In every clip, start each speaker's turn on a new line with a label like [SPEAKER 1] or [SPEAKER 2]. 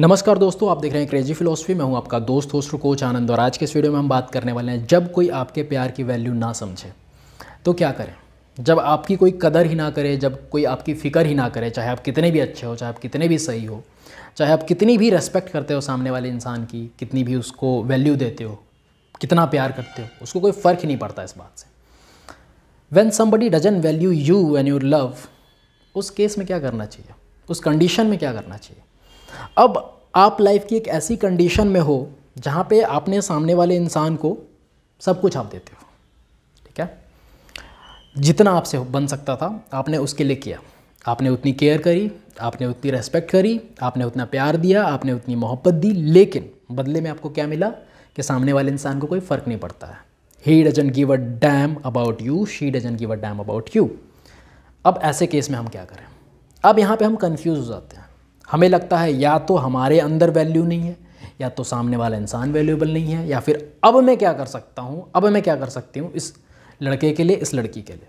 [SPEAKER 1] नमस्कार दोस्तों आप देख रहे हैं क्रेजी फिलोसफी मैं हूं आपका दोस्त होस्ट कोच आनंद और आज के इस वीडियो में हम बात करने वाले हैं जब कोई आपके प्यार की वैल्यू ना समझे तो क्या करें जब आपकी कोई कदर ही ना करे जब कोई आपकी फ़िक्र ही ना करे चाहे आप कितने भी अच्छे हो चाहे आप कितने भी सही हो चाहे आप कितनी भी रेस्पेक्ट करते हो सामने वाले इंसान की कितनी भी उसको वैल्यू देते हो कितना प्यार करते हो उसको कोई फ़र्क ही नहीं पड़ता इस बात से when somebody doesn't value you and your love उस केस में क्या करना चाहिए उस कंडीशन में क्या करना चाहिए अब आप लाइफ की एक ऐसी कंडीशन में हो जहाँ पे आपने सामने वाले इंसान को सब कुछ आप देते हो ठीक है जितना आपसे बन सकता था आपने उसके लिए किया आपने उतनी केयर करी आपने उतनी रेस्पेक्ट करी आपने उतना प्यार दिया आपने उतनी मोहब्बत दी लेकिन बदले में आपको क्या मिला कि सामने वाले इंसान को कोई फ़र्क नहीं पड़ता है he doesn't give a damn about you she doesn't give a damn about you अब ऐसे केस में हम क्या करें अब यहाँ पे हम कंफ्यूज हो जाते हैं हमें लगता है या तो हमारे अंदर वैल्यू नहीं है या तो सामने वाला इंसान वैल्यूएबल नहीं है या फिर अब मैं क्या कर सकता हूँ अब मैं क्या कर सकती हूँ इस लड़के के लिए इस लड़की के लिए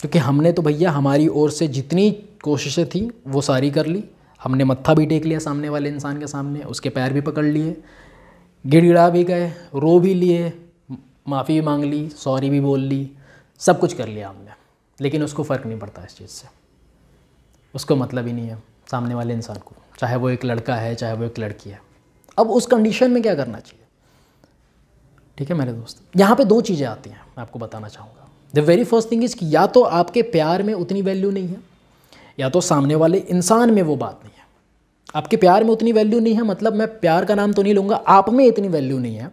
[SPEAKER 1] क्योंकि हमने तो भैया हमारी ओर से जितनी कोशिशें थी वो सारी कर ली हमने मत्था भी टेक लिया सामने वाले इंसान के सामने उसके पैर भी पकड़ लिए गिड़गिड़ा भी गए रो भी लिए माफ़ी भी मांग ली सॉरी भी बोल ली सब कुछ कर लिया हमने लेकिन उसको फ़र्क नहीं पड़ता इस चीज़ से उसको मतलब ही नहीं है सामने वाले इंसान को चाहे वो एक लड़का है चाहे वो एक लड़की है अब उस कंडीशन में क्या करना चाहिए ठीक है मेरे दोस्त यहाँ पे दो चीज़ें आती हैं मैं आपको बताना चाहूँगा the very first thing is कि या तो आपके प्यार में उतनी वैल्यू नहीं है या तो सामने वाले इंसान में वो बात नहीं है आपके प्यार में उतनी वैल्यू नहीं है मतलब मैं प्यार का नाम तो नहीं लूँगा आप में इतनी वैल्यू नहीं है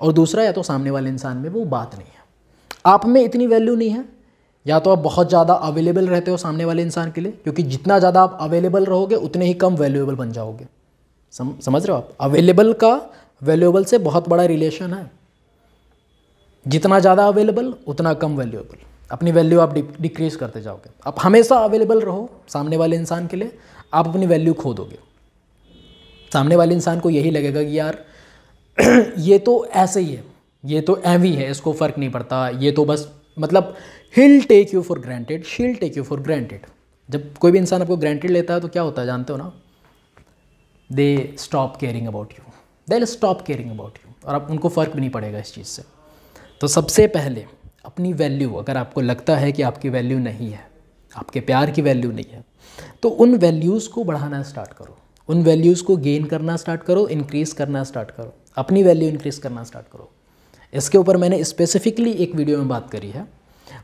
[SPEAKER 1] और दूसरा या तो सामने वाले इंसान में वो बात नहीं है आप में इतनी वैल्यू नहीं है या तो आप बहुत ज़्यादा अवेलेबल रहते हो सामने वाले इंसान के लिए क्योंकि जितना ज़्यादा आप अवेलेबल रहोगे उतने ही कम वैल्यूएबल बन जाओगे सम, समझ रहे हो आप अवेलेबल का वैल्यूएबल से बहुत बड़ा रिलेशन है जितना ज़्यादा अवेलेबल उतना कम वैल्यूएबल अपनी वैल्यू आप डिक्रीज करते जाओगे आप हमेशा अवेलेबल रहो सामने वाले इंसान के लिए आप अपनी वैल्यू खो दोगे सामने वाले इंसान को यही लगेगा कि यार ये तो ऐसे ही है ये तो एवी है इसको फ़र्क नहीं पड़ता ये तो बस मतलब he'll take you for granted she'll take you for granted जब कोई भी इंसान आपको ग्रांटेड लेता है तो क्या होता है जानते हो ना they stop caring about you they stop caring about you और आप उनको फ़र्क भी नहीं पड़ेगा इस चीज़ से तो सबसे पहले अपनी वैल्यू अगर आपको लगता है कि आपकी वैल्यू नहीं है आपके प्यार की वैल्यू नहीं है तो उन वैल्यूज़ को बढ़ाना स्टार्ट करो उन वैल्यूज़ को गेन करना स्टार्ट करो इंक्रीज़ करना स्टार्ट करो अपनी वैल्यू इंक्रीज़ करना स्टार्ट करो इसके ऊपर मैंने स्पेसिफिकली एक वीडियो में बात करी है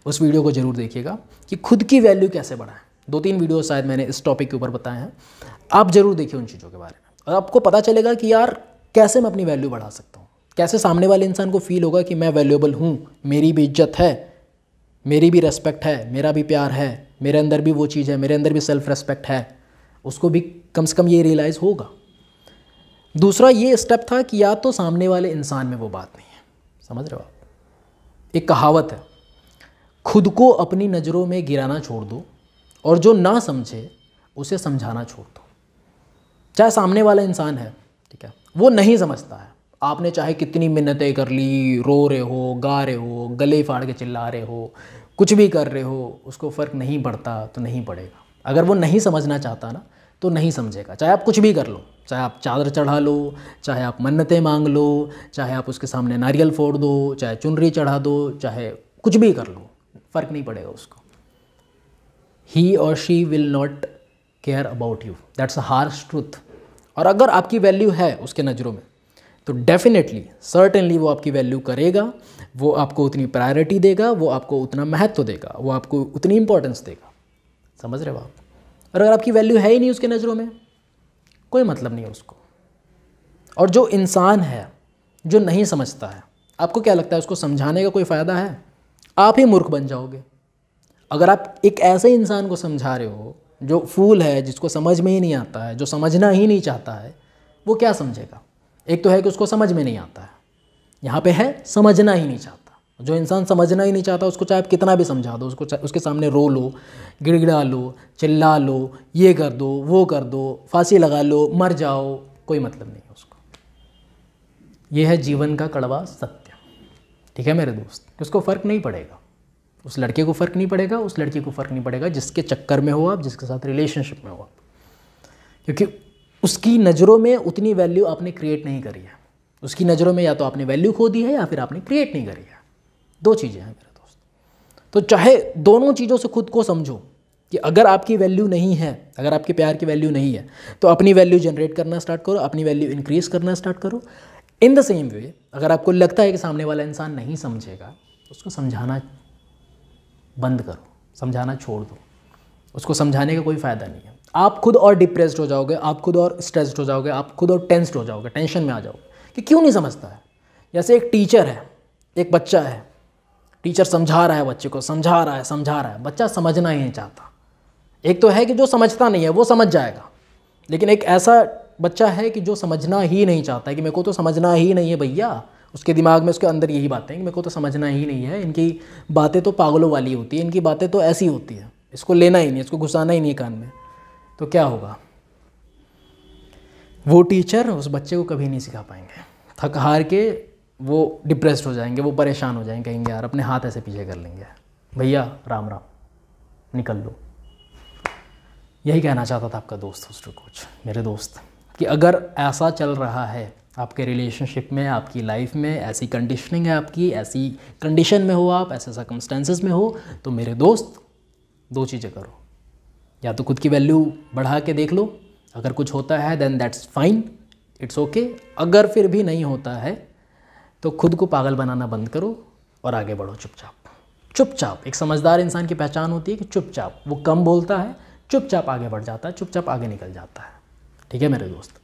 [SPEAKER 1] उस वीडियो को ज़रूर देखिएगा कि खुद की वैल्यू कैसे बढ़ाएं दो तीन वीडियो शायद मैंने इस टॉपिक के ऊपर बताए हैं आप ज़रूर देखिए उन चीज़ों के बारे में और आपको पता चलेगा कि यार कैसे मैं अपनी वैल्यू बढ़ा सकता हूँ कैसे सामने वाले इंसान को फील होगा कि मैं वैल्यूएबल हूँ मेरी भी इज्जत है मेरी भी रेस्पेक्ट है मेरा भी प्यार है मेरे अंदर भी वो चीज़ है मेरे अंदर भी सेल्फ रेस्पेक्ट है उसको भी कम से कम ये रियलाइज़ होगा दूसरा ये स्टेप था कि या तो सामने वाले इंसान में वो बात नहीं है समझ रहे हो आप एक कहावत है खुद को अपनी नज़रों में गिराना छोड़ दो और जो ना समझे उसे समझाना छोड़ दो चाहे सामने वाला इंसान है ठीक है वो नहीं समझता है आपने चाहे कितनी मिन्नतें कर ली रो रहे हो गा रहे हो गले फाड़ के चिल्ला रहे हो कुछ भी कर रहे हो उसको फ़र्क नहीं पड़ता तो नहीं पड़ेगा अगर वो नहीं समझना चाहता ना तो नहीं समझेगा चाहे आप कुछ भी कर लो चाहे आप चादर चढ़ा लो चाहे आप मन्नतें मांग लो चाहे आप उसके सामने नारियल फोड़ दो चाहे चुनरी चढ़ा दो चाहे कुछ भी कर लो फ़र्क नहीं पड़ेगा उसको ही और she will not care about you that's a harsh truth और अगर आपकी वैल्यू है उसके नज़रों में तो डेफिनेटली सर्टेनली वो आपकी वैल्यू करेगा वो आपको उतनी प्रायोरिटी देगा वो आपको उतना महत्व देगा वो आपको उतनी इंपॉर्टेंस देगा समझ रहे हो आप और अगर आपकी वैल्यू है ही नहीं उसके नज़रों में कोई मतलब नहीं है उसको और जो इंसान है जो नहीं समझता है आपको क्या लगता है उसको समझाने का कोई फ़ायदा है आप ही मूर्ख बन जाओगे अगर आप एक ऐसे इंसान को समझा रहे हो जो फूल है जिसको समझ में ही नहीं आता है जो समझना ही नहीं चाहता है वो क्या समझेगा एक तो है कि उसको समझ में नहीं आता है यहाँ पे है समझना ही नहीं चाहता जो इंसान समझना ही नहीं चाहता उसको चाहे आप कितना भी समझा दो उसको उसके सामने रो लो गिड़गिड़ा लो चिल्ला लो ये कर दो वो कर दो फांसी लगा लो मर जाओ कोई मतलब नहीं है उसको ये है जीवन का कड़वा सत्य ठीक है मेरे दोस्त उसको फ़र्क नहीं पड़ेगा उस लड़के को फ़र्क नहीं पड़ेगा उस लड़की को फ़र्क नहीं पड़ेगा जिसके चक्कर में हो आप जिसके साथ रिलेशनशिप में हो आप क्योंकि उसकी नज़रों में उतनी वैल्यू आपने क्रिएट नहीं करी है उसकी नज़रों में या तो आपने वैल्यू खो दी है या फिर आपने क्रिएट नहीं करी है दो चीज़ें हैं मेरे दोस्त तो चाहे दोनों चीज़ों से खुद को समझो कि अगर आपकी वैल्यू नहीं है अगर आपके प्यार की वैल्यू नहीं है तो अपनी वैल्यू जनरेट करना स्टार्ट करो अपनी वैल्यू इंक्रीज़ करना स्टार्ट करो इन द सेम वे अगर आपको लगता है कि सामने वाला इंसान नहीं समझेगा उसको समझाना बंद करो समझाना छोड़ दो उसको समझाने का कोई फ़ायदा नहीं है आप खुद और डिप्रेस्ड हो जाओगे आप खुद और स्ट्रेस्ड हो जाओगे आप खुद और टेंस्ड हो जाओगे टेंशन में आ जाओगे कि क्यों नहीं समझता है जैसे एक टीचर है एक बच्चा है टीचर समझा रहा है बच्चे को समझा रहा है समझा रहा है बच्चा समझना ही नहीं चाहता एक तो है कि जो समझता नहीं है वो समझ जाएगा लेकिन एक ऐसा बच्चा है कि जो समझना ही नहीं चाहता है कि मेरे को तो समझना ही नहीं है भैया उसके दिमाग में उसके अंदर यही बातें कि मेरे को तो समझना ही नहीं है इनकी बातें तो पागलों वाली होती है इनकी बातें तो ऐसी होती हैं इसको लेना ही नहीं इसको घुसाना ही नहीं कान में तो क्या होगा वो टीचर उस बच्चे को कभी नहीं सिखा पाएंगे थक हार के वो डिप्रेस्ड हो जाएंगे वो परेशान हो जाएंगे कहेंगे यार अपने हाथ ऐसे पीछे कर लेंगे भैया राम राम निकल लो यही कहना चाहता था आपका दोस्त हॉस्टल कोच मेरे दोस्त कि अगर ऐसा चल रहा है आपके रिलेशनशिप में आपकी लाइफ में ऐसी कंडीशनिंग है आपकी ऐसी कंडीशन में हो आप ऐसे सर्कमस्टेंसेस में हो तो मेरे दोस्त दो चीज़ें करो या तो खुद की वैल्यू बढ़ा के देख लो अगर कुछ होता है then that's fine it's okay अगर फिर भी नहीं होता है तो खुद को पागल बनाना बंद करो और आगे बढ़ो चुपचाप चुपचाप एक समझदार इंसान की पहचान होती है कि चुपचाप वो कम बोलता है चुपचाप आगे बढ़ जाता है चुपचाप आगे निकल जाता है ठीक है मेरे दोस्त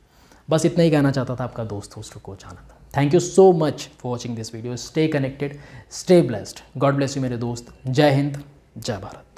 [SPEAKER 1] बस इतना ही कहना चाहता था आपका दोस्त host coach Anand thank you so much for watching this video stay connected stay blessed God bless you मेरे दोस्त जय हिंद जय भारत